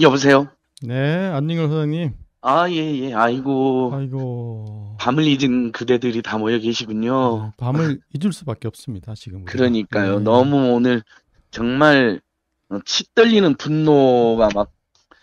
여보세요. 네, 안닝걸 소장님. 아, 예, 예. 아이고. 아이고. 밤을 잊은 그대들이 다 모여 계시군요. 네, 밤을 잊을 수밖에 없습니다, 지금. 그러니까요. 네. 너무 오늘 정말 치떨리는 분노가 막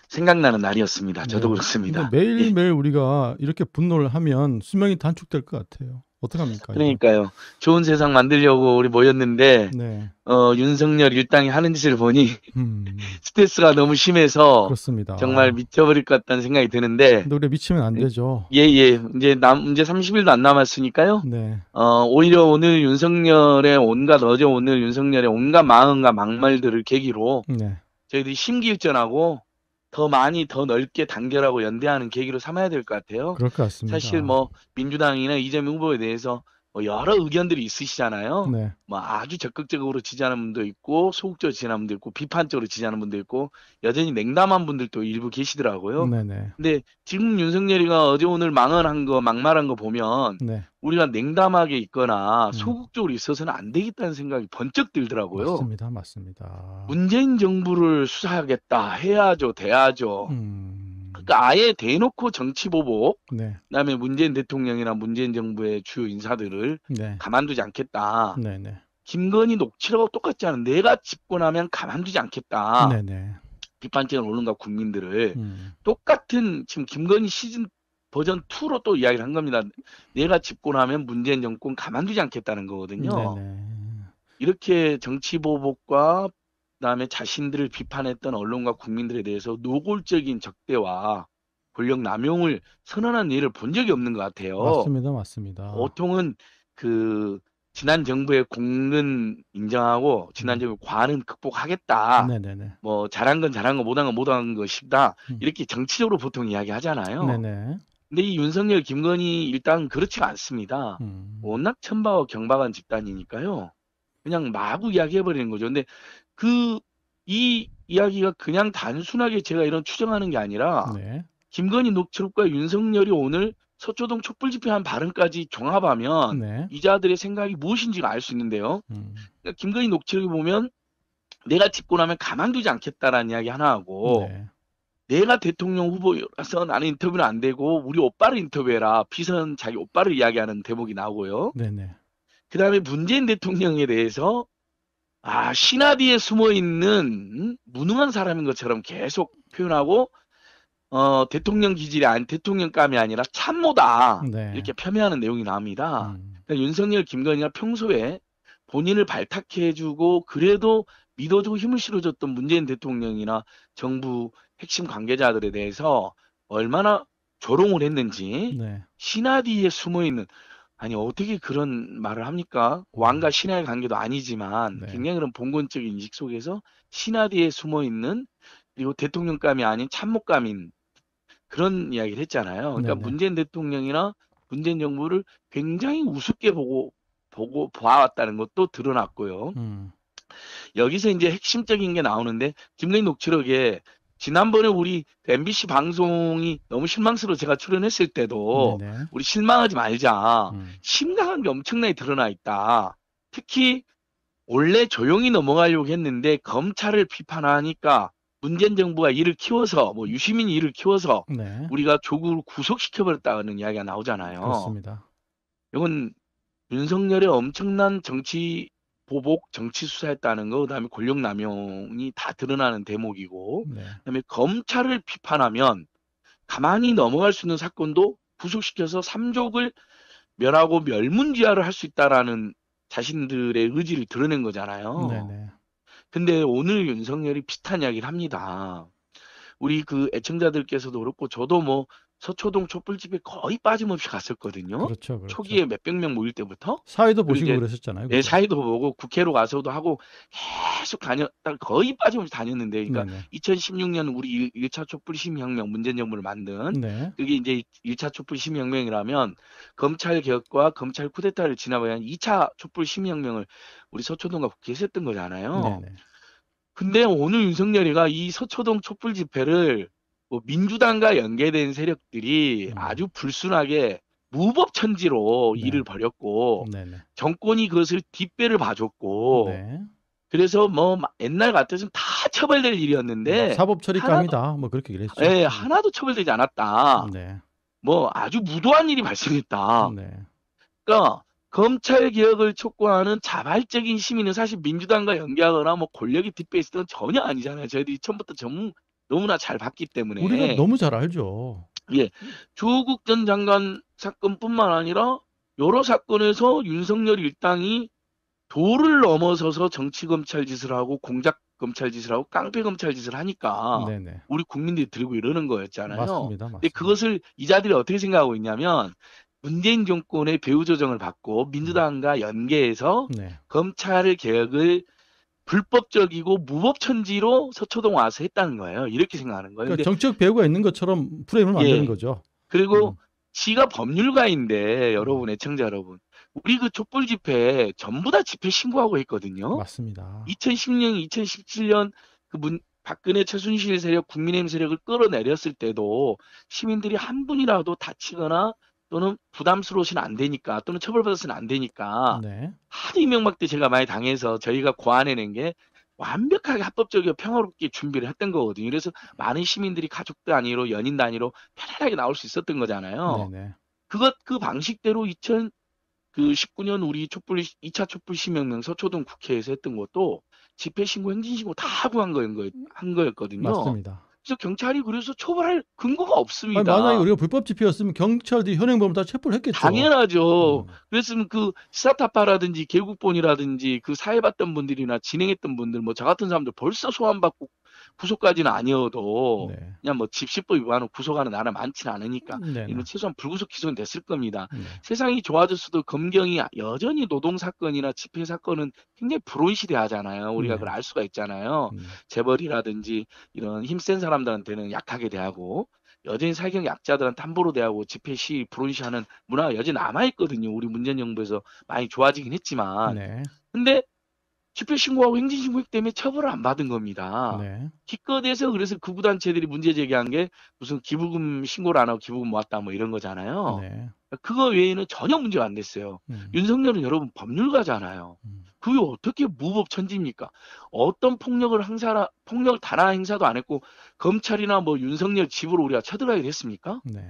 생각나는 날이었습니다. 저도 네. 그렇습니다. 매일매일 예. 우리가 이렇게 분노를 하면 수명이 단축될 것 같아요. 어떡합니까? 그러니까요. 이거. 좋은 세상 만들려고 우리 모였는데 네. 어, 윤석열 일당이 하는 짓을 보니 음. 스트레스가 너무 심해서 그렇습니다. 정말 미쳐버릴 것 같다는 생각이 드는데 노래 미치면 안 되죠. 예예. 예. 이제 남 이제 30일도 안 남았으니까요. 네. 어, 오히려 오늘 윤석열의 온갖 어제 오늘 윤석열의 온갖 마음과 막말들을 계기로 네. 저희들이 심기일전하고 더 많이 더 넓게 단결하고 연대하는 계기로 삼아야 될 것 같아요. 그럴 것 같습니다. 사실 뭐 민주당이나 이재명 후보에 대해서 뭐 여러 의견들이 있으시잖아요. 네. 뭐 아주 적극적으로 지지하는 분도 있고 소극적으로 지지하는 분도 있고 비판적으로 지지하는 분도 있고 여전히 냉담한 분들도 일부 계시더라고요. 네네. 네. 근데 지금 윤석열이가 어제 오늘 망언한 거 막말한 거 보면 네. 우리가 냉담하게 있거나 음. 소극적으로 있어서는 안 되겠다는 생각이 번쩍 들더라고요. 맞습니다, 맞습니다. 문재인 정부를 수사하겠다 해야죠, 돼야죠. 음. 그러니까 아예 대놓고 정치 보복, 네. 그다음에 문재인 대통령이나 문재인 정부의 주요 인사들을 네. 가만두지 않겠다. 네, 네. 김건희 녹취록하고 똑같지 않은 내가 집권하면 가만두지 않겠다. 네, 네. 비판적인 언론과 국민들을 음. 똑같은 지금 김건희 시즌 버전 2로 또 이야기를 한 겁니다. 내가 집권하면 문재인 정권 가만두지 않겠다는 거거든요. 네네. 네. 이렇게 정치 보복과 다음에 자신들을 비판했던 언론과 국민들에 대해서 노골적인 적대와 권력 남용을 선언한 일을 본 적이 없는 것 같아요. 맞습니다, 맞습니다. 보통은 그 지난 정부의 공은 인정하고 지난 음. 정부 과는 극복하겠다. 네네네. 뭐 잘한 건 잘한 거 못한 건 못한 것이다. 음. 이렇게 정치적으로 보통 이야기하잖아요. 네네. 근데 이 윤석열, 김건희 일단 그렇지가 않습니다. 음. 워낙 천박하고 경박한 집단이니까요. 그냥 마구 이야기해버리는 거죠. 근데 그이 이야기가 그냥 단순하게 제가 이런 추정하는 게 아니라 네. 김건희 녹취록과 윤석열이 오늘 서초동 촛불 집회한 발언까지 종합하면 네. 이자들의 생각이 무엇인지가 알수 있는데요. 음. 그러니까 김건희 녹취록에 보면 내가 짚고 나면 가만두지 않겠다라는 이야기 하나하고 네. 내가 대통령 후보라서 나는 인터뷰는 안 되고 우리 오빠를 인터뷰해라 비선 자기 오빠를 이야기하는 대목이 나오고요. 네네. 그다음에 문재인 대통령에 대해서 아, 신화 뒤에 숨어 있는 무능한 사람인 것처럼 계속 표현하고 어, 대통령 기질이 아닌 대통령감이 아니라 참모다. 네. 이렇게 폄훼하는 내용이 나옵니다. 음. 그러니까 윤석열, 김건희가 평소에 본인을 발탁해주고 그래도 믿어주고 힘을 실어줬던 문재인 대통령이나 정부 핵심 관계자들에 대해서 얼마나 조롱을 했는지 네. 신화 뒤에 숨어 있는 아니 어떻게 그런 말을 합니까? 음. 왕과 신하의 관계도 아니지만 네. 굉장히 그런 봉건적인 인식 속에서 신하 뒤에 숨어 있는 그리고 대통령감이 아닌 참모감인 그런 이야기를 했잖아요. 그러니까 네네. 네. 문재인 대통령이나 문재인 정부를 굉장히 우습게 보고 보고 보아왔다는 것도 드러났고요. 음. 여기서 이제 핵심적인 게 나오는데 김건희 녹취록에 지난번에 우리 MBC 방송이 너무 실망스러워 제가 출연했을 때도 네네. 네. 우리 실망하지 말자. 음. 심각한 게 엄청나게 드러나 있다. 특히 원래 조용히 넘어가려고 했는데 검찰을 비판하니까 문재인 정부가 일을 키워서 뭐 유시민이 일을 키워서 네. 우리가 조국을 구속시켜버렸다는 이야기가 나오잖아요. 그렇습니다. 이건 윤석열의 엄청난 정치 보복 정치 수사했다는 거, 그다음에 권력 남용이 다 드러나는 대목이고, 네. 그다음에 검찰을 비판하면 가만히 넘어갈 수 있는 사건도 부속시켜서 삼족을 멸하고 멸문지화를 할 수 있다라는 자신들의 의지를 드러낸 거잖아요. 네네. 근데 오늘 윤석열이 비슷한 이야기를 합니다. 우리 그 애청자들께서도 그렇고 저도 뭐 서초동 촛불집에 거의 빠짐없이 갔었거든요. 그렇죠, 그렇죠. 초기에 몇백 명 모일 때부터. 사회도 보시고 이 그랬었잖아요. 네, 사회도 보고 국회로 가서도 하고 계속 다녔다 거의 빠짐없이 다녔는데, 그러니까 네네. 2016년 우리 1, 차 촛불 심민혁명 문재인 정부를 만든 네. 그게 이제 1차 촛불 심민혁명이라면 검찰 개혁과 검찰 쿠데타를 지나봐야 2차 촛불 심민혁명을 우리 서초동과 국회에서 했던 거잖아요. 네네. 근데 오늘 윤석열이가 이 서초동 촛불 집회를 뭐 민주당과 연계된 세력들이 음. 아주 불순하게 무법천지로 네. 일을 벌였고 네네. 네. 정권이 그것을 뒷배를 봐줬고 네. 그래서 뭐 옛날 같아서는다 처벌될 일이었는데 네, 사법 처리감이다 뭐 그렇게 얘기했죠. 네, 예, 하나도 처벌되지 않았다. 네. 뭐 아주 무도한 일이 발생했다. 네. 그러니까 검찰 개혁을 촉구하는 자발적인 시민은 사실 민주당과 연계하거나 뭐 권력이 뒷배에 있었던 전혀 아니잖아요. 저희들이 처음부터 전문 너무나 잘 봤기 때문에 우리는 너무 잘 알죠. 예, 조국 전 장관 사건뿐만 아니라 여러 사건에서 윤석열 일당이 도를 넘어서서 정치 검찰 짓을 하고 공작 검찰 짓을 하고 깡패 검찰 짓을 하니까 네네. 우리 국민들이 들고 이러는 거였잖아요. 맞습니다, 맞습니다. 근데 그것을 이자들이 어떻게 생각하고 있냐면 문재인 정권의 배후 조정을 받고 민주당과 연계해서 네. 검찰의 개혁을 불법적이고 무법천지로 서초동 와서 했다는 거예요. 이렇게 생각하는 거예요. 그러니까 정책 배우가 있는 것처럼 프레임을 만드는 예. 거죠. 그리고 음. 지가 법률가인데 여러분 음. 애청자 여러분 우리 그 촛불 집회 전부 다 집회 신고하고 있거든요. 맞습니다. 2016년, 2017년 그 문, 박근혜 최순실 세력, 국민의힘 세력을 끌어내렸을 때도 시민들이 한 분이라도 다치거나 또는 부담스러우시면 안 되니까 또는 처벌받아서는 안 되니까 네. 하도 이명박 때 제가 많이 당해서 저희가 고안해낸 게 완벽하게 합법적이고 평화롭게 준비를 했던 거거든요. 그래서 많은 시민들이 가족 단위로 연인 단위로 편안하게 나올 수 있었던 거잖아요. 네네. 그것 그 방식대로 2 0그 19년 우리 촛불 2차 촛불 시명령 서초동 국회에서 했던 것도 집회 신고 행진 신고 다 하고 한 거인 거한 거였거든요. 맞습니다. 즉 경찰이 그래서 처벌할 근거가 없습니다. 아니, 만약에 우리가 불법 집회였으면 경찰들이 현행범을 다 체포를 했겠죠. 당연하죠. 음. 그랬으면 그 스타타파라든지 개국본이라든지 그 사해봤던 분들이나 진행했던 분들 뭐 저 같은 사람들 벌써 소환받고 구속까지는 아니어도 네. 그냥 뭐 집시법 위반으로 구속하는 나라 많지는 않으니까 네. 이런 최소한 불구속 기소는 됐을 겁니다. 네. 세상이 좋아졌어도 검경이 여전히 노동 사건이나 집회 사건은 굉장히 불온시대하잖아요. 우리가 네. 그걸 알 수가 있잖아요. 음. 재벌이라든지 이런 힘센 사람들한테는 약하게 대하고 여전히 사경 약자들한테 함부로 대하고 집회 시 불온시하는 문화가 여전히 남아있거든요. 우리 문재인 정부에서 많이 좋아지긴 했지만. 네. 근데 집회신고하고 행진신고했기 때문에 처벌을 안 받은 겁니다. 네. 기껏해서 그래서 극구단체들이 그 문제 제기한 게 무슨 기부금 신고를 안 하고 기부금 모았다 뭐 이런 거잖아요. 네. 그거 외에는 전혀 문제가 안 됐어요. 음. 윤석열은 여러분 법률가잖아요. 음. 그게 어떻게 무법천지입니까? 어떤 폭력을 행사라, 폭력 단화 행사도 안 했고 검찰이나 뭐 윤석열 집으로 우리가 쳐들어가게 됐습니까? 네.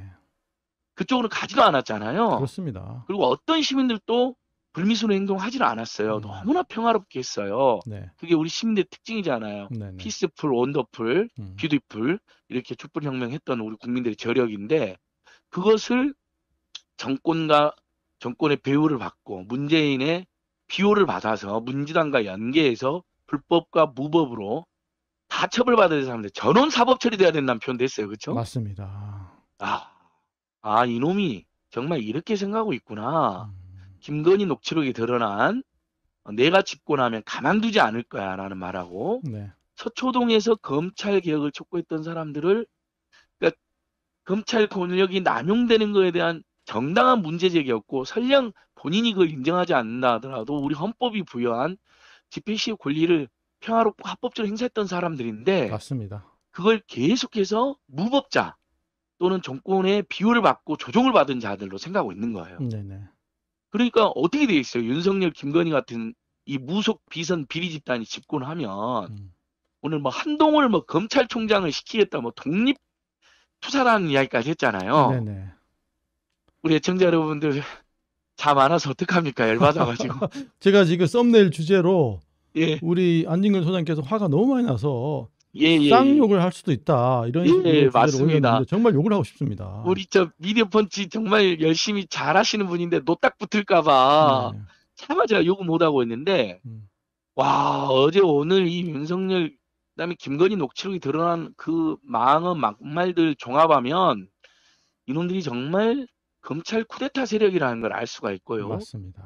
그쪽으로 가지도 않았잖아요. 그렇습니다. 그리고 어떤 시민들도 불미스러운 행동하지는 않았어요. 음. 너무나 평화롭게 했어요. 네. 그게 우리 시민의 특징이잖아요. 네네. 피스풀, 원더풀, 음. 뷰티풀 이렇게 촛불혁명했던 우리 국민들의 저력인데 그것을 정권과 정권의 배후를 받고 문재인의 비호를 받아서 문재당과 연계해서 불법과 무법으로 다 처벌받아야 되는 사람들 전원 사법 처리돼야 된다는 표현도 했어요. 그렇죠? 맞습니다. 아, 아 이놈이 정말 이렇게 생각하고 있구나. 음. 김건희 녹취록이 드러난 내가 집권하면 가만두지 않을 거야라는 말하고 네. 서초동에서 검찰 개혁을 촉구했던 사람들을 그러니까 검찰 권력이 남용되는 것에 대한 정당한 문제 제기였고 설령 본인이 그걸 인정하지 않는다 하더라도 우리 헌법이 부여한 집회 시의 권리를 평화롭고 합법적으로 행사했던 사람들인데 맞습니다. 그걸 계속해서 무법자 또는 정권의 비호를 받고 조종을 받은 자들로 생각하고 있는 거예요. 네네. 그러니까 어떻게 돼 있어요? 윤석열, 김건희 같은 이 무속 비선 비리 집단이 집권하면 음. 오늘 뭐 한동을 뭐 검찰총장을 시키겠다 뭐 독립 투사라는 이야기까지 했잖아요. 네네. 우리 애청자 여러분들 잠안아서 어떡합니까? 열받아가지고. 제가 지금 썸네일 주제로 예. 우리 안진근 소장께서 화가 너무 많이 나서 예, 예, 예, 쌍욕을 할 수도 있다 이런 예, 식으로 맞습니다. 정말 욕을 하고 싶습니다. 우리 저 미디어펀치 정말 열심히 잘하시는 분인데 노딱 붙을까봐 네. 차마 제가 욕을 못 하고 있는데 음. 와 어제 오늘 이 윤석열 그다음에 김건희 녹취록이 드러난 그 망의 막말들 종합하면 이놈들이 정말 검찰 쿠데타 세력이라는 걸 알 수가 있고요. 맞습니다.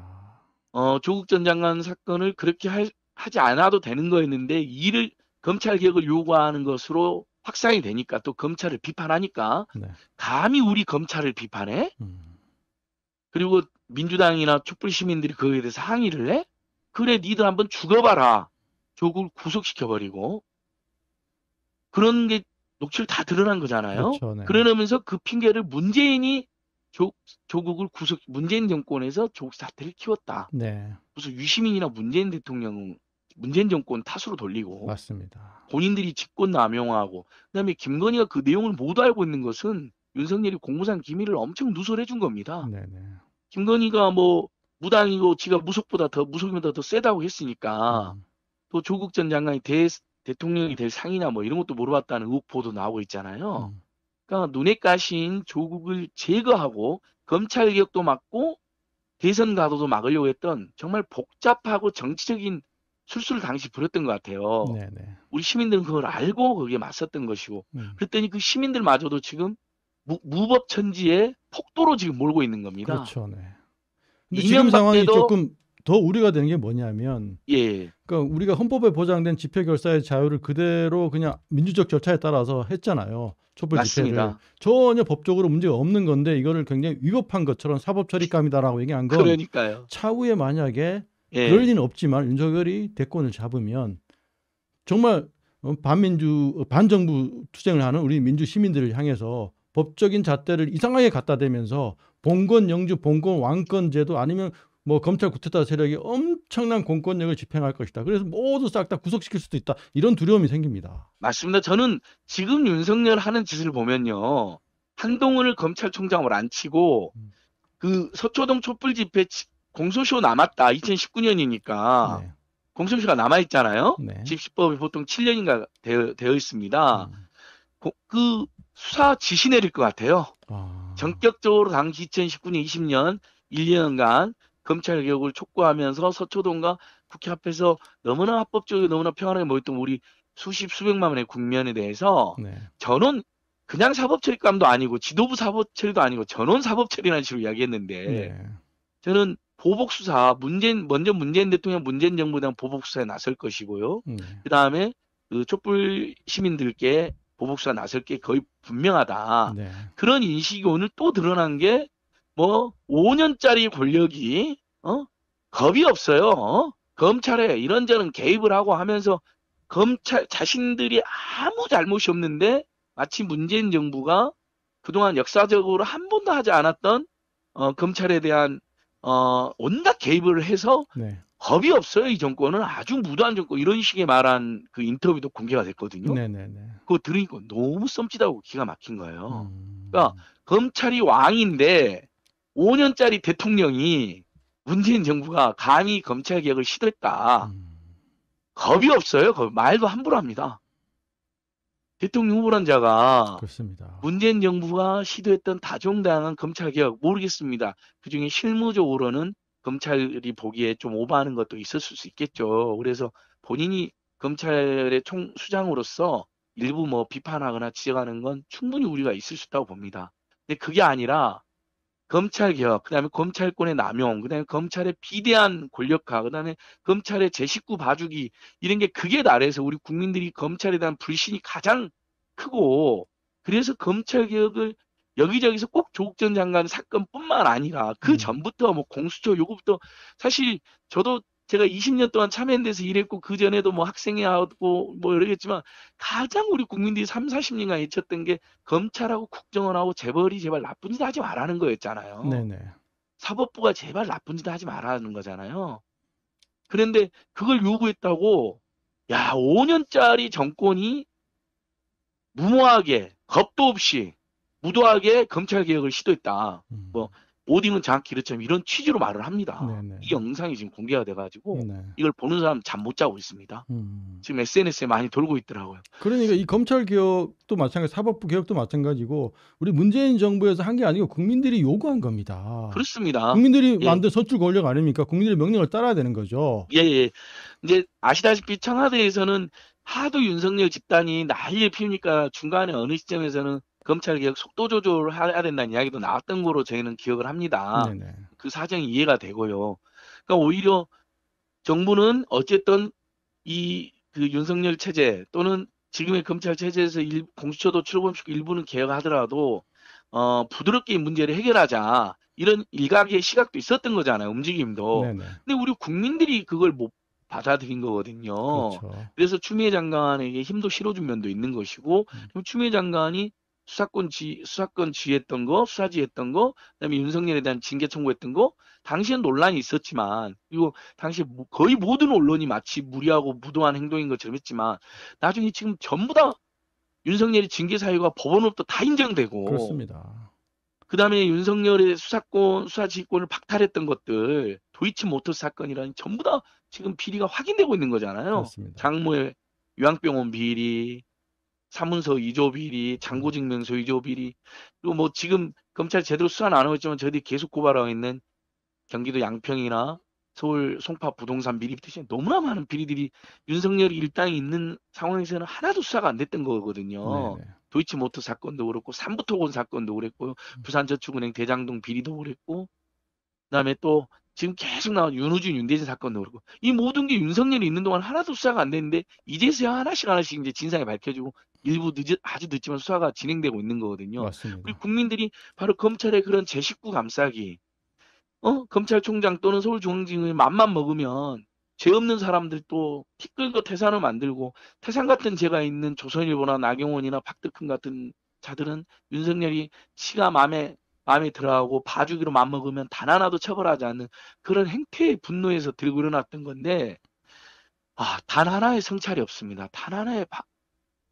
어, 조국 전 장관 사건을 그렇게 할, 하지 않아도 되는 거였는데 이를 검찰 개혁을 요구하는 것으로 확산이 되니까 또 검찰을 비판하니까 네. 감히 우리 검찰을 비판해? 음. 그리고 민주당이나 촛불 시민들이 거기에 대해서 항의를 해? 그래 니들 한번 죽어봐라. 조국을 구속시켜버리고 그런 게 녹취를 다 드러난 거잖아요. 그렇죠, 네. 그러면서 그 핑계를 문재인이 조, 조국을 구속 문재인 정권에서 조국 사태를 키웠다. 네. 그래 유시민이나 문재인 대통령 문재인 정권 탓으로 돌리고 맞습니다. 본인들이 직권 남용하고 그다음에 김건희가 그 내용을 모두 알고 있는 것은 윤석열이 공무상 기밀을 엄청 누설해 준 겁니다. 네네. 김건희가 뭐 무당이고 지가 무속보다 더 무속이보다 더 세다고 했으니까 음. 또 조국 전 장관이 대, 대통령이 될 상이나 뭐 이런 것도 물어봤다는 의혹보도 나오고 있잖아요. 음. 그러니까 눈에 까신 조국을 제거하고 검찰 개혁도 막고 대선 가도도 막으려고 했던 정말 복잡하고 정치적인 술술 당시 부렸던 것 같아요. 네네. 우리 시민들은 그걸 알고 거기에 맞섰던 것이고 음. 그랬더니 그 시민들마저도 지금 무, 법천지에 폭도로 지금 몰고 있는 겁니다. 그렇죠. 네. 근데 지금 상황이 조금 더 우려가 되는 게 뭐냐면 예, 예. 그러니까 우리가 헌법에 보장된 집회 결사의 자유를 그대로 그냥 민주적 절차에 따라서 했잖아요. 촛불 맞습니다. 전혀 법적으로 문제가 없는 건데 이거를 굉장히 위법한 것처럼 사법 처리감이다라고 얘기한 건 그러니까요. 차후에 만약에 예. 그럴 리는 없지만 윤석열이 대권을 잡으면 정말 반민주 반정부 투쟁을 하는 우리 민주 시민들을 향해서 법적인 잣대를 이상하게 갖다 대면서 봉건 영주 봉건 왕권 제도 아니면 뭐 검찰 구태타 세력이 엄청난 공권력을 집행할 것이다. 그래서 모두 싹 다 구속시킬 수도 있다. 이런 두려움이 생깁니다. 맞습니다. 저는 지금 윤석열 하는 짓을 보면요. 한동훈을 검찰총장으로 안 치고 음. 그 서초동 촛불 집회 공소시효 남았다. 2019년이니까 네. 공소시효가 남아 있잖아요. 네. 집시법이 보통 7년인가 되어, 되어 있습니다. 음. 고, 그 수사 지시 내릴 것 같아요. 아. 전격적으로 당시 2019년 20년 1년간 검찰 개혁을 촉구하면서 서초동과 국회 앞에서 너무나 합법적이고 너무나 평안하게 모였던 우리 수십 수백만 원의 국면에 대해서 네. 전원 그냥 사법 처리감도 아니고 지도부 사법 처리도 아니고 전원 사법 처리라는 식으로 이야기했는데 네. 저는 보복 수사 문재인 먼저 문재인 대통령 문재인 정부에 대한 보복 수사에 나설 것이고요. 네. 그다음에 그 촛불 시민들께 보복 수사 나설 게 거의 분명하다. 네. 그런 인식이 오늘 또 드러난 게 뭐 5년짜리 권력이 어 겁이 없어요. 어? 검찰에 이런저런 개입을 하고 하면서 검찰 자신들이 아무 잘못이 없는데 마치 문재인 정부가 그동안 역사적으로 한 번도 하지 않았던 어, 검찰에 대한 어, 온갖 개입을 해서 네. 겁이 없어요 이 정권은 아주 무도한 정권 이런 식의 말한 그 인터뷰도 공개가 됐거든요. 네네네. 그거 들으니까 너무 썸짓다고 기가 막힌 거예요. 음... 그러니까 검찰이 왕인데 5년짜리 대통령이 문재인 정부가 감히 검찰 개혁을 시도했다. 음... 겁이 없어요. 겁, 말도 함부로 합니다. 대통령 후보란자가 그렇습니다. 문재인 정부가 시도했던 다종다양한 검찰 개혁 모르겠습니다. 그중에 실무적으로는 검찰이 보기에 좀 오버하는 것도 있었을 수 있겠죠. 그래서 본인이 검찰의 총 수장으로서 일부 뭐 비판하거나 지적하는 건 충분히 우리가 있을 수 있다고 봅니다. 근데 그게 아니라 검찰 개혁, 그다음에 검찰권의 남용, 그다음에 검찰의 비대한 권력화, 그다음에 검찰의 제 식구 봐주기 이런 게 그게 나라에서 우리 국민들이 검찰에 대한 불신이 가장 크고 그래서 검찰 개혁을 여기저기서 꼭 조국 전 장관 사건뿐만 아니라 그 음. 전부터 뭐 공수처 요구부터 사실 저도 제가 20년 동안 참여연대에서 일했고 그 전에도 뭐 학생회 하고 뭐 이러겠지만 가장 우리 국민들이 3, 40년간 외쳤던 게 검찰하고 국정원하고 재벌이 제발 나쁜 짓 하지 말라는 거였잖아요. 네네. 사법부가 제발 나쁜 짓 하지 말라는 거잖아요. 그런데 그걸 요구했다고 야 5년짜리 정권이 무모하게 겁도 없이 무도하게 검찰 개혁을 시도했다. 음. 뭐 오디는 장학기 르처럼 이런 취지로 말을 합니다. 네네. 이 영상이 지금 공개가 돼가지고 네네. 이걸 보는 사람 잠 못 자고 있습니다. 음. 음. 지금 SNS에 많이 돌고 있더라고요. 그러니까 이 검찰 개혁도 마찬가지, 사법부 개혁도 마찬가지고 우리 문재인 정부에서 한 게 아니고 국민들이 요구한 겁니다. 그렇습니다. 국민들이 예. 만든 서출 권력 아닙니까? 국민들의 명령을 따라야 되는 거죠. 예, 예. 이제 아시다시피 청와대에서는 하도 윤석열 집단이 난리에 피우니까 중간에 어느 시점에서는 검찰 개혁 속도 조절해야 을 된다는 이야기도 나왔던 거로 저희는 기억을 합니다. 네네. 그 사정이 이해가 되고요. 그러니까 오히려 정부는 어쨌든 이그 윤석열 체제 또는 지금의 검찰 체제에서 일, 공수처도 출범시키고 일부는 개혁하더라도 어, 부드럽게 문제를 해결하자 이런 일각의 시각도 있었던 거잖아요 움직임도. 네네. 근데 우리 국민들이 그걸 못 받아들인 거거든요. 그렇죠. 그래서 추미애 장관에게 힘도 실어준 면도 있는 것이고 음. 추미애 장관이 수사권 지, 수사권 지휘했던 거, 수사지했던 거, 그다음에 윤석열에 대한 징계 청구했던 거, 당시엔 논란이 있었지만, 그리고 당시 거의 모든 언론이 마치 무리하고 무도한 행동인 것처럼 했지만, 나중에 지금 전부 다 윤석열이 징계 사유가 법원으로부터 다 인정되고, 그렇습니다. 그 다음에 윤석열의 수사권, 수사지휘권을 박탈했던 것들, 도이치모터 사건이라는 전부 다 지금 비리가 확인되고 있는 거잖아요. 그렇습니다. 장모의 요양병원 비리, 사문서 위조 비리, 장고증명서 음. 위조 비리, 또 뭐 지금 검찰 제대로 수사는 안 하고 있지만 저희들이 계속 고발하고 있는 경기도 양평이나 서울 송파 부동산 비리 부터 대신 너무나 많은 비리들이 윤석열 일당이 있는 상황에서는 하나도 수사가 안 됐던 거거든요. 네 도이치모터 사건도 그렇고 삼부토건 사건도 그랬고요. 음. 부산저축은행 대장동 비리도 그랬고 그다음에 또 지금 계속 나온 윤호준, 윤대진 사건도 그렇고 이 모든 게 윤석열이 있는 동안 하나도 수사가 안 됐는데 이제서야 하나씩 하나씩 이제 진상이 밝혀지고 일부 늦어 아주 늦지만 수사가 진행되고 있는 거거든요. 맞습니다. 그리 국민들이 바로 검찰의 그런 제1 9 감싸기, 어 검찰총장 또는 서울중앙지검의 맘만 먹으면 죄 없는 사람들 또 티끌도 태산을 만들고 태산 같은 죄가 있는 조선일보나 나경원이나 박득흠 같은 자들은 윤석열이 치가 마음에 마음에 들어하고 봐주기로 맘먹으면 단 하나도 처벌하지 않는 그런 행태의 분노에서 들고 일어났던 건데 아, 단 하나의 성찰이 없습니다. 단 하나의 바,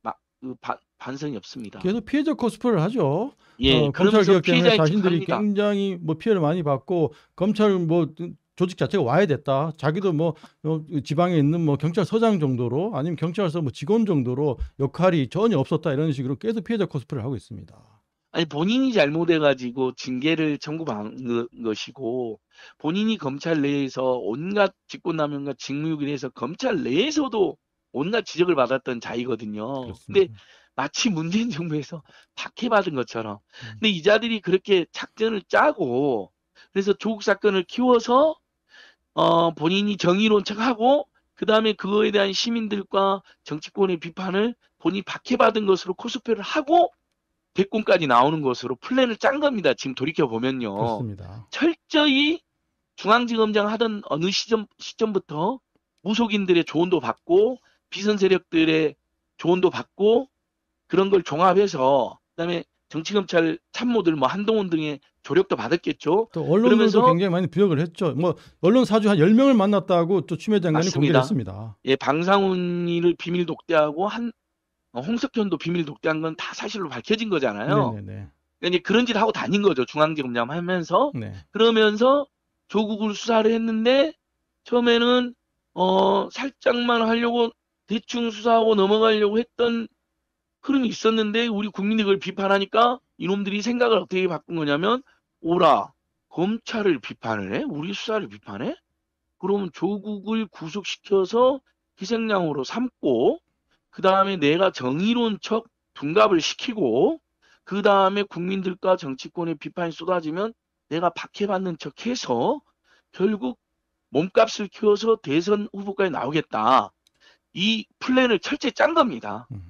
마, 그 바, 반성이 없습니다. 계속 피해자 코스프를 하죠. 예, 어, 검찰 개혁 때문에 자신들이 합니다. 굉장히 뭐 피해를 많이 받고 검찰 뭐 조직 자체가 와야 됐다. 자기도 뭐, 뭐 지방에 있는 뭐 경찰서장 정도로 아니면 경찰서 뭐 직원 정도로 역할이 전혀 없었다 이런 식으로 계속 피해자 코스프를 하고 있습니다. 아니 본인이 잘못해가지고 징계를 청구한 것이고 본인이 검찰 내에서 온갖 직권남용과 직무유기해서 검찰 내에서도 온갖 지적을 받았던 자이거든요. 그렇습니다. 근데 마치 문재인 정부에서 박해받은 것처럼. 음. 근데 이 자들이 그렇게 작전을 짜고 그래서 조국 사건을 키워서 어 본인이 정의로운 척하고 그 다음에 그거에 대한 시민들과 정치권의 비판을 본인이 박해받은 것으로 코스프레를 하고 대권까지 나오는 것으로 플랜을 짠 겁니다. 지금 돌이켜 보면요. 그렇습니다. 철저히 중앙지검장 하던 어느 시점 시점부터 무속인들의 조언도 받고 비선 세력들의 조언도 받고 그런 걸 종합해서 그다음에 정치검찰 참모들 뭐 한동훈 등의 조력도 받았겠죠. 또 언론들도 굉장히 많이 비역을 했죠. 뭐 언론 사주 한1 0명을 만났다고 또 추미애 장관이 공개했습니다. 예, 방상훈이를 비밀 독대하고 한 어, 홍석현도 비밀 독대한 건 다 사실로 밝혀진 거잖아요. 네네네. 그러 그러니까 그런 짓 하고 다닌 거죠. 중앙지검장 하면서 네. 그러면서 조국을 수사를 했는데 처음에는 어 살짝만 하려고 대충 수사하고 넘어가려고 했던 흐름이 있었는데 우리 국민이 그걸 비판하니까 이놈들이 생각을 어떻게 바꾼 거냐면 오라 검찰을 비판을 해 우리 수사를 비판해 그러면 조국을 구속시켜서 희생양으로 삼고 그 다음에 내가 정의로운 척 둔갑을 시키고 그 다음에 국민들과 정치권의 비판이 쏟아지면 내가 박해받는 척해서 결국 몸값을 키워서 대선 후보까지 나오겠다. 이 플랜을 철저히 짠 겁니다. 음.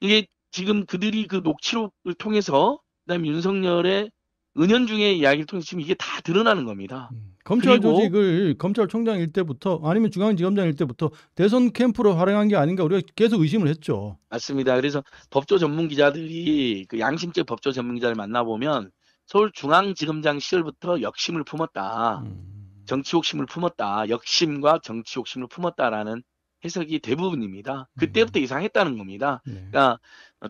이게 지금 그들이 그 녹취록을 통해서 그다음에 윤석열의 은연중에 이야기를 통해서 지금 이게 다 드러나는 겁니다. 음. 검찰 조직을 검찰총장일 때부터 아니면 중앙지검장일 때부터 대선 캠프로 활용한 게 아닌가 우리가 계속 의심을 했죠. 맞습니다. 그래서 법조 전문 기자들이 그 양심적 법조 전문 기자를 만나보면 서울 중앙지검장 시절부터 역심을 품었다. 음. 정치 욕심을 품었다. 역심과 정치 욕심을 품었다라는 해석이 대부분입니다. 그때부터 음. 이상했다는 겁니다. 네. 그러니까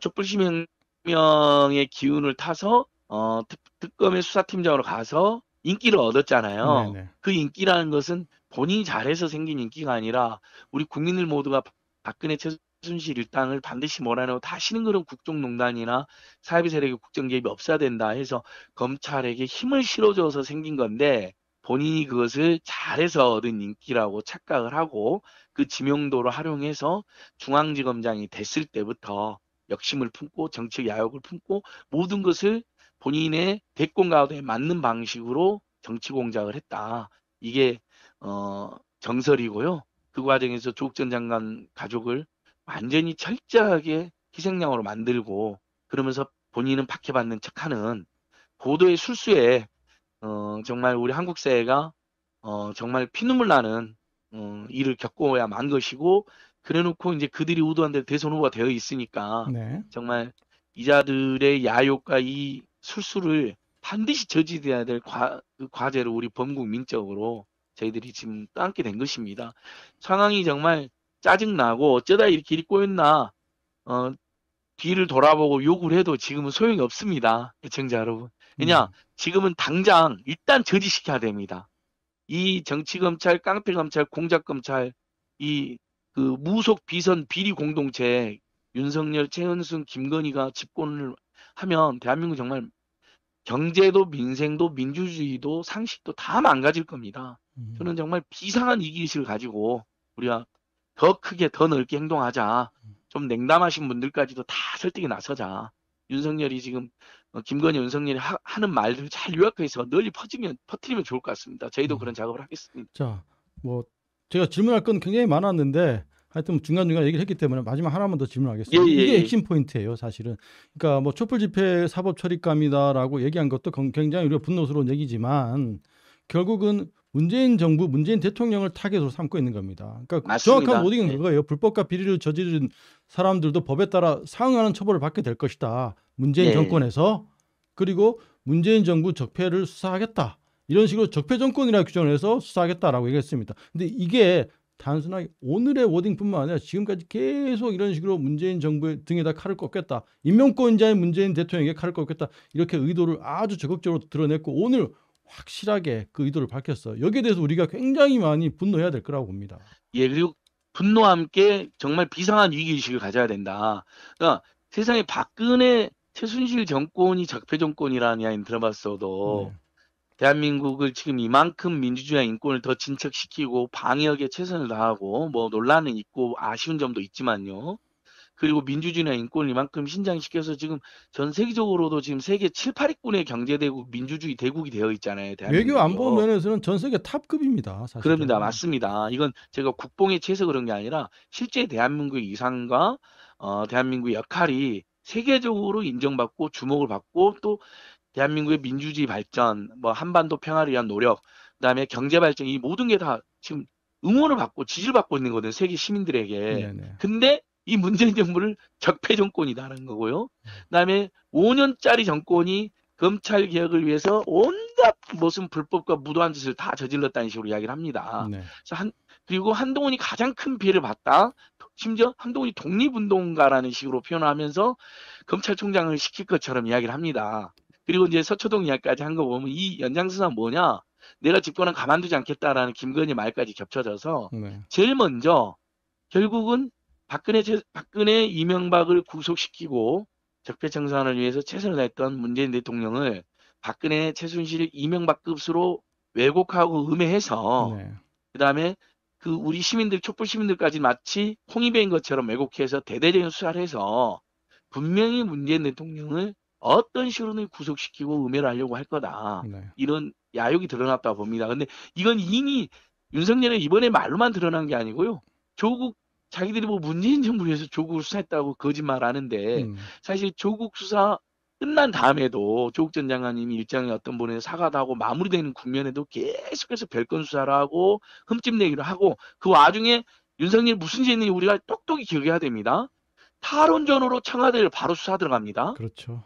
촛불 시민명의 기운을 타서 어, 특, 검의 수사팀장으로 가서 인기를 얻었잖아요. 네네. 그 인기라는 것은 본인이 잘해서 생긴 인기가 아니라 우리 국민들 모두가 박근혜 최순실 일당을 반드시 몰아내고 다싫는 그런 국정농단이나 사회비 세력의 국정개입이 없어야 된다 해서 검찰에게 힘을 실어줘서 생긴 건데 본인이 그것을 잘해서 얻은 인기라고 착각을 하고 그 지명도를 활용해서 중앙지검장이 됐을 때부터 역심을 품고 정책 야욕을 품고 모든 것을 본인의 대권 가도에 맞는 방식으로 정치 공작을 했다. 이게 어, 정설이고요. 그 과정에서 조국 전 장관 가족을 완전히 철저하게 희생양으로 만들고 그러면서 본인은 박해받는 척하는 보도의 술수에 어, 정말 우리 한국 사회가 어, 정말 피눈물 나는 어, 일을 겪어야 만 것이고 그래놓고 이제 그들이 우도한 대 대선 후보가 되어 있으니까 네. 정말 이자들의 야욕과 이 술수를 반드시 저지돼야 될 과, 과제를 우리 범국민적으로 저희들이 지금 안게 된 것입니다. 상황이 정말 짜증나고 어쩌다 이렇게 길이 꼬였나 어, 뒤를 돌아보고 욕을 해도 지금은 소용이 없습니다. 애청자 여러분. 왜냐 음. 지금은 당장 일단 저지시켜야 됩니다. 이 정치검찰, 깡패검찰, 공작검찰 이 그 무속 비선 비리 공동체 윤석열, 최은순, 김건희가 집권을 하면 대한민국 정말 경제도 민생도 민주주의도 상식도 다 망가질 겁니다. 음. 저는 정말 비상한 위기식을 가지고 우리가 더 크게 더 넓게 행동하자. 음. 좀 냉담하신 분들까지도 다 설득에 나서자. 윤석열이 지금 어, 김건희 윤석열이 하, 는 말들을 잘 요약해서 널리 퍼지면 퍼뜨리면 좋을 것 같습니다. 저희도 음. 그런 작업을 하겠습니다. 자, 뭐 제가 질문할 건 굉장히 많았는데 하여튼 중간중간 얘기를 했기 때문에 마지막 하나만 더 질문하겠습니다. 예, 예, 이게 예. 핵심 포인트예요, 사실은. 그러니까 뭐 촛불 집회 사법 처리감이다라고 얘기한 것도 굉장히 우리가 분노스러운 얘기지만 결국은 문재인 정부, 문재인 대통령을 타겟으로 삼고 있는 겁니다. 그러니까 맞습니다. 정확한 모딩은 예. 그거예요. 불법과 비리를 저지른 사람들도 법에 따라 상응하는 처벌을 받게 될 것이다. 문재인 예. 정권에서 그리고 문재인 정부 적폐를 수사하겠다. 이런 식으로 적폐 정권이라 규정을 해서 수사하겠다라고 얘기했습니다. 근데 이게 단순하게 오늘의 워딩뿐만 아니라 지금까지 계속 이런 식으로 문재인 정부 등에다 칼을 꺾겠다. 인명권자인 문재인 대통령에게 칼을 꺾겠다. 이렇게 의도를 아주 적극적으로 드러냈고 오늘 확실하게 그 의도를 밝혔어요. 여기에 대해서 우리가 굉장히 많이 분노해야 될 거라고 봅니다. 예, 그리고 분노와 함께 정말 비상한 위기의식을 가져야 된다. 그러니까 세상에 박근혜 최순실 정권이 적폐 정권이라는 이야기 들어봤어도 네. 대한민국을 지금 이만큼 민주주의와 인권을 더 진척시키고 방역에 최선을 다하고 뭐 논란은 있고 아쉬운 점도 있지만요. 그리고 민주주의나 인권을 이만큼 신장시켜서 지금 전 세계적으로도 지금 세계 7, 8위권의 경제대국, 민주주의 대국이 되어 있잖아요. 외교 안보 면에서는 전 세계 탑급입니다. 사실은. 그럽니다. 맞습니다. 이건 제가 국뽕에 취해서 그런 게 아니라 실제 대한민국의 이상과 어, 대한민국의 역할이 세계적으로 인정받고 주목을 받고 또 대한민국의 민주주의 발전, 뭐 한반도 평화를 위한 노력, 그다음에 경제 발전 이 모든 게 다 지금 응원을 받고 지지를 받고 있는 거든 세계 시민들에게. 네네. 근데 이 문재인 정부를 적폐 정권이다라는 거고요. 그다음에 5년짜리 정권이 검찰 개혁을 위해서 온갖 무슨 불법과 무도한 짓을 다 저질렀다는 식으로 이야기를 합니다. 네. 그래서 한 그리고 한동훈이 가장 큰 피해를 봤다. 심지어 한동훈이 독립운동가라는 식으로 표현하면서 검찰총장을 시킬 것처럼 이야기를 합니다. 그리고 이제 서초동 이야기까지 한 거 보면 이 연장선은 뭐냐? 내가 집권을 가만두지 않겠다라는 김건희 말까지 겹쳐져서 네. 제일 먼저 결국은 박근혜, 박근혜 이명박을 구속시키고 적폐청산을 위해서 최선을 다했던 문재인 대통령을 박근혜, 최순실, 이명박급수로 왜곡하고 음해해서 네. 그다음에 그 우리 시민들 촛불 시민들까지 마치 홍위배인 것처럼 왜곡해서 대대적인 수사를 해서 분명히 문재인 대통령을 어떤 식으로든 구속시키고 음해를 하려고 할 거다. 네. 이런 야욕이 드러났다 봅니다. 근데 이건 이미 윤석열의 이번에 말로만 드러난 게 아니고요. 조국 자기들이 뭐 문재인 정부에서 조국 수사했다고 거짓말하는데 음. 사실 조국 수사 끝난 다음에도 조국 전 장관님이 일장에 어떤 분에 사과도 하고 마무리되는 국면에도 계속해서 별건 수사를 하고 흠집 내기를 하고 그 와중에 윤석열 무슨 죄인지 우리가 똑똑히 기억해야 됩니다. 탈원전으로 청와대를 바로 수사 들어갑니다. 그렇죠.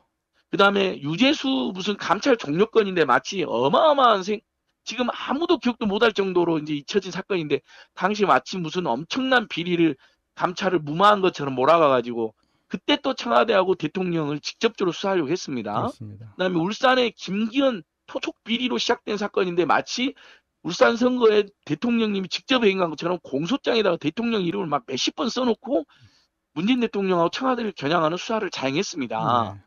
그 다음에 유재수 무슨 감찰 종료건인데 마치 어마어마한 생, 지금 아무도 기억도 못할 정도로 이제 잊혀진 사건인데 당시 마치 무슨 엄청난 비리를 감찰을 무마한 것처럼 몰아가가지고 그때 또 청와대하고 대통령을 직접적으로 수사하려고 했습니다. 그습니다 그다음에 울산의 김기현 토촉 비리로 시작된 사건인데 마치 울산 선거에 대통령님이 직접 행한 것처럼 공소장에다가 대통령 이름을 막 몇십 번 써놓고 문재인 대통령하고 청와대를 겨냥하는 수사를 자행했습니다. 네.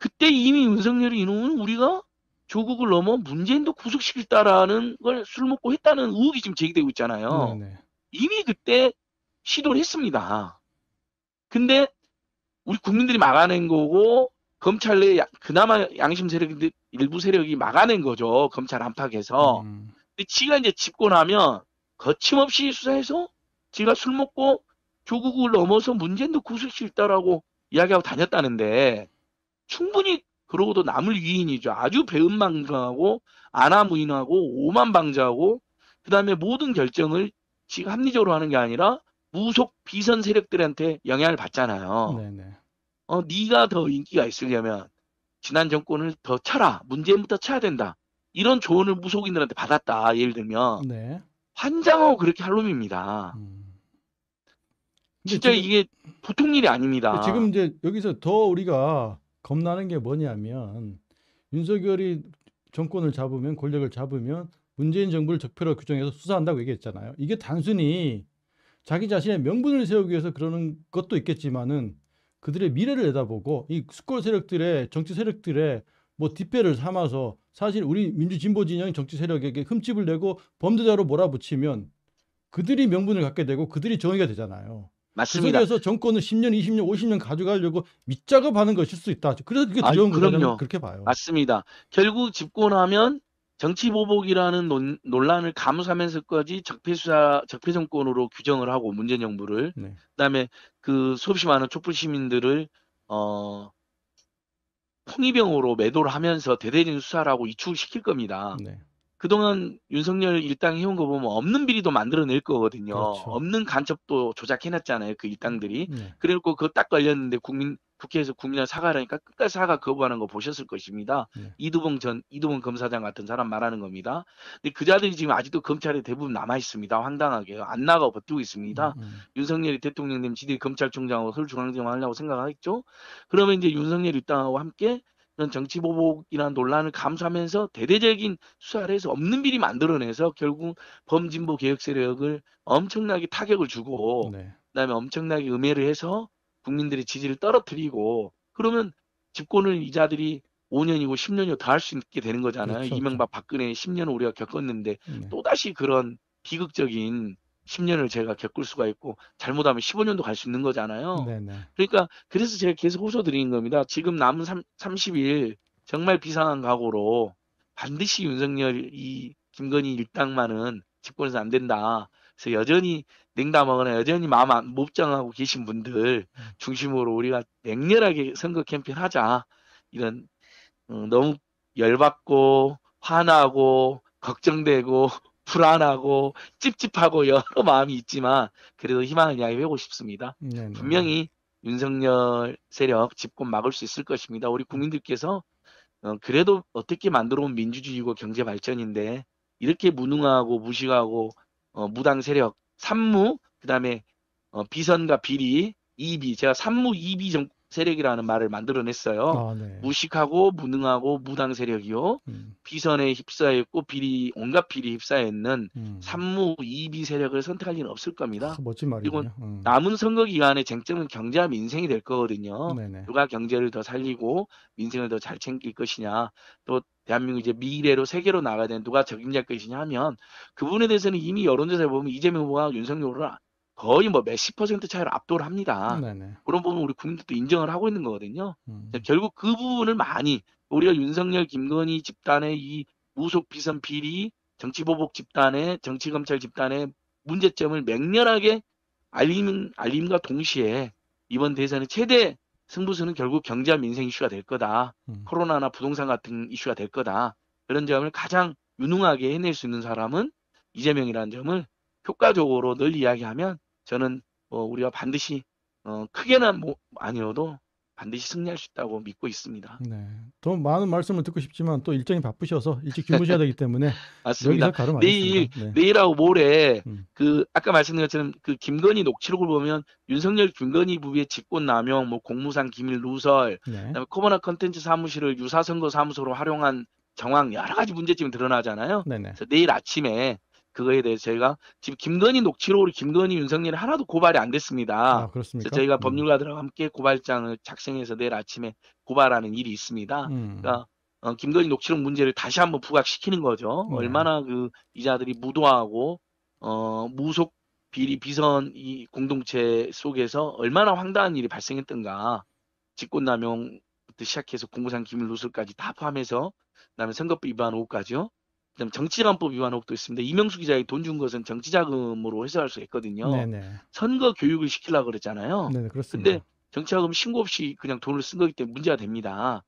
그때 이미 윤석열 이놈은 우리가 조국을 넘어 문재인도 구속시킬다라는걸 술 먹고 했다는 의혹이 지금 제기되고 있잖아요. 네네. 이미 그때 시도를 했습니다. 근데 우리 국민들이 막아낸 거고 검찰 내 그나마 양심 세력인데 일부 세력이 막아낸 거죠. 검찰 안팎에서. 음. 근데 지가 이제 집권하면 거침없이 수사해서 지가 술 먹고 조국을 넘어서 문재인도 구속시킬다라고 이야기하고 다녔다는데 충분히 그러고도 남을 위인이죠. 아주 배은망정하고 안하무인하고 오만방자하고 그 다음에 모든 결정을 지금 합리적으로 하는 게 아니라 무속 비선 세력들한테 영향을 받잖아요. 네네. 어, 네가 더 인기가 있으려면 지난 정권을 더 쳐라. 문제부터 쳐야 된다. 이런 조언을 무속인들한테 받았다. 예를 들면 네. 환장하고 그렇게 할 놈입니다. 음. 진짜 지금, 이게 보통 일이 아닙니다. 지금 이제 여기서 더 우리가 겁나는 게 뭐냐면 윤석열이 정권을 잡으면 권력을 잡으면 문재인 정부를 적폐로 규정해서 수사한다고 얘기했잖아요. 이게 단순히 자기 자신의 명분을 세우기 위해서 그러는 것도 있겠지만은 그들의 미래를 내다보고 이 숙골 세력들의 정치 세력들의 뭐 뒷배를 삼아서 사실 우리 민주진보 진영 정치 세력에게 흠집을 내고 범죄자로 몰아붙이면 그들이 명분을 갖게 되고 그들이 정의가 되잖아요. 맞습니다. 그속서 정권을 10년, 20년, 50년 가져가려고 밑작업하는 것일 수 있다. 그래서 그게 두려운 거라면 그렇게 봐요. 맞습니다. 결국 집권하면 정치 보복이라는 논, 논란을 감수하면서까지 적폐수사 적폐 정권으로 규정을 하고 문재인 정부를 네. 그다음에 그 수없이 많은 촛불 시민들을 어 홍위병으로 매도를 하면서 대대적인 수사를 고 이축시킬 겁니다. 네. 그동안 윤석열 일당 해온 거 보면 없는 비리도 만들어낼 거거든요. 그렇죠. 없는 간첩도 조작해놨잖아요. 그 일당들이. 네. 그래놓고 그거 딱 걸렸는데 국민 국회에서 국민을 사과하니까 라 끝까지 사과 거부하는 거 보셨을 것입니다. 네. 이두봉 전 이두봉 검사장 같은 사람 말하는 겁니다. 근데 그자들이 지금 아직도 검찰에 대부분 남아 있습니다. 황당하게안 나가 버티고 있습니다. 음, 음. 윤석열이 대통령 되면 지들이 검찰총장하고 서울중앙지검 하려고 생각하겠죠. 그러면 이제 윤석열 일당하고 함께 정치보복이라는 논란을 감수하면서 대대적인 수사를 해서 없는 비리 만들어내서 결국 범진보 개혁 세력을 엄청나게 타격을 주고 네. 그다음에 엄청나게 음해를 해서 국민들의 지지를 떨어뜨리고 그러면 집권을 이자들이 5년이고 10년이고 더 할 수 있게 되는 거잖아요. 그렇죠. 이명박 박근혜 10년 을 우리가 겪었는데 네. 또다시 그런 비극적인 10년을 제가 겪을 수가 있고 잘못하면 15년도 갈 수 있는 거잖아요. 네네. 그러니까 그래서 제가 계속 호소드리는 겁니다. 지금 남은 3, 30일 정말 비상한 각오로 반드시 윤석열 이 김건희 일당만은 집권해서 안 된다. 그래서 여전히 냉담하거나 여전히 마음 안, 못장하고 계신 분들 음. 중심으로 우리가 냉렬하게 선거 캠페인 하자. 이런 어, 너무 열받고 화나고 걱정되고 불안하고 찝찝하고 여러 마음이 있지만 그래도 희망을 향해 회고 싶습니다. 네네. 네. 분명히 윤석열 세력 집권 막을 수 있을 것입니다. 우리 국민들께서 어, 그래도 어떻게 만들어온 민주주의고 경제 발전인데 이렇게 무능하고 무식하고 어, 무당 세력 산무 그다음에 어, 비선과 비리 이비 제가 산무 이비 정, 세력이라는 말을 만들어냈어요. 아, 네. 무식하고 무능하고 무당 세력이요. 음. 비선에 휩싸였고 비리 온갖 비리 휩싸여 있는 음. 산무 이비 세력을 선택할 리는 없을 겁니다. 아, 멋진 말이군요. 그리고 음. 남은 선거 기간의 쟁점은 경제와 민생이 될 거거든요. 네네. 누가 경제를 더 살리고 민생을 더 잘 챙길 것이냐. 또 대한민국 이제 미래로 세계로 나가야 되는 누가 적임자 것이냐 하면 그분에 대해서는 이미 여론조사에 보면 이재명 후보가 윤석열을 후보 거의 뭐 몇십 퍼센트 차이로 압도를 합니다. 네네. 그런 부분 우리 국민들도 인정을 하고 있는 거거든요. 음. 결국 그 부분을 많이 우리가 윤석열, 김건희 집단의 이 무속 비선 비리, 정치보복 집단의 정치검찰 집단의 문제점을 맹렬하게 알림, 알림과 동시에 이번 대선의 최대 승부수는 결국 경제와 민생 이슈가 될 거다. 음. 코로나나 부동산 같은 이슈가 될 거다. 그런 점을 가장 유능하게 해낼 수 있는 사람은 이재명이라는 점을 효과적으로 늘 이야기하면 저는 뭐 우리가 반드시 어, 크게는 뭐 아니어도 반드시 승리할 수 있다고 믿고 있습니다. 네. 더 많은 말씀을 듣고 싶지만 또 일정이 바쁘셔서 일찍 주무셔야 되기 때문에 맞습니다. 내일 네. 내일하고 모레 음. 그 아까 말씀드린 것처럼 그 김건희 녹취록을 보면 윤석열 김건희 부부의 직권 남용, 뭐 공무상 기밀 누설, 네. 그다음에 코로나 컨텐츠 사무실을 유사 선거 사무소로 활용한 정황 여러 가지 문제점이 드러나잖아요. 네네. 그래서 내일 아침에 그거에 대해서 저희가 지금 김건희 녹취록으로 김건희 윤석열이 하나도 고발이 안 됐습니다. 아, 그렇습니까? 저희가 음. 법률가들하고 함께 고발장을 작성해서 내일 아침에 고발하는 일이 있습니다. 음. 그러니까 어, 김건희 녹취록 문제를 다시 한번 부각시키는 거죠. 네. 얼마나 그 이자들이 무도하고 어, 무속 비리 비선 이 공동체 속에서 얼마나 황당한 일이 발생했던가 직권남용부터 시작해서 공무상 기밀 누설까지 다 포함해서 그다음에 선거법 위반 의까지요 그 정치자금법 위반 의혹도 있습니다. 이명수 기자에게 돈준 것은 정치자금으로 해석할 수 있거든요. 네네. 선거 교육을 시키려고 그랬잖아요. 네 그렇습니다. 근데 정치자금 신고 없이 그냥 돈을 쓴 거기 때문에 문제가 됩니다.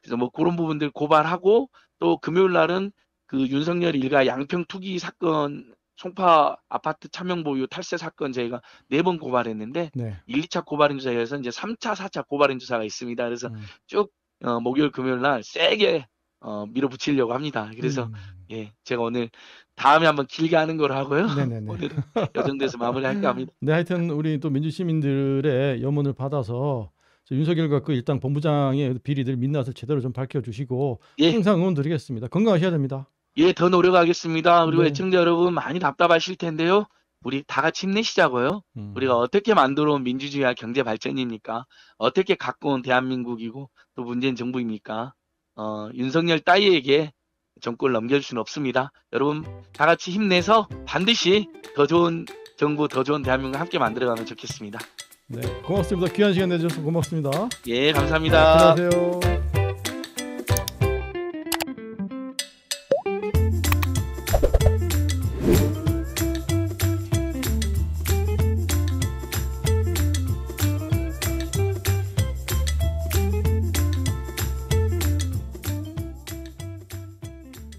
그래서 뭐 그런 부분들 고발하고 또 금요일 날은 그 윤석열 일가 양평 투기 사건 송파 아파트 차명 보유 탈세 사건 저희가 네 번 고발했는데 네. 1, 2차 고발인 조사에서 이제 3차, 4차 고발인 조사가 있습니다. 그래서 음. 쭉 어, 목요일 금요일 날 세게 어, 밀어붙이려고 합니다. 그래서 음. 예, 제가 오늘 다음에 한번 길게 하는 걸 하고요. 네네네. 오늘 여정돼서 마무리할까 합니다. 네, 하여튼 우리 또 민주 시민들의 염원을 받아서 윤석열과 그 일당 본부장의 비리들 민낯을 제대로 좀 밝혀주시고 예. 항상 응원드리겠습니다. 건강하셔야 됩니다. 예, 더 노력하겠습니다. 그리고 네. 애청자 여러분 많이 답답하실 텐데요. 우리 다 같이 힘내시자고요. 음. 우리가 어떻게 만들어온 민주주의와 경제 발전입니까? 어떻게 갖고 온 대한민국이고 또 문재인 정부입니까? 어, 윤석열 따위에게 정권을 넘길 수는 없습니다. 여러분 다 같이 힘내서 반드시 더 좋은 정부, 더 좋은 대한민국 함께 만들어가면 좋겠습니다. 네, 고맙습니다. 귀한 시간 내주셔서 고맙습니다. 예, 감사합니다. 안녕하세요. 네,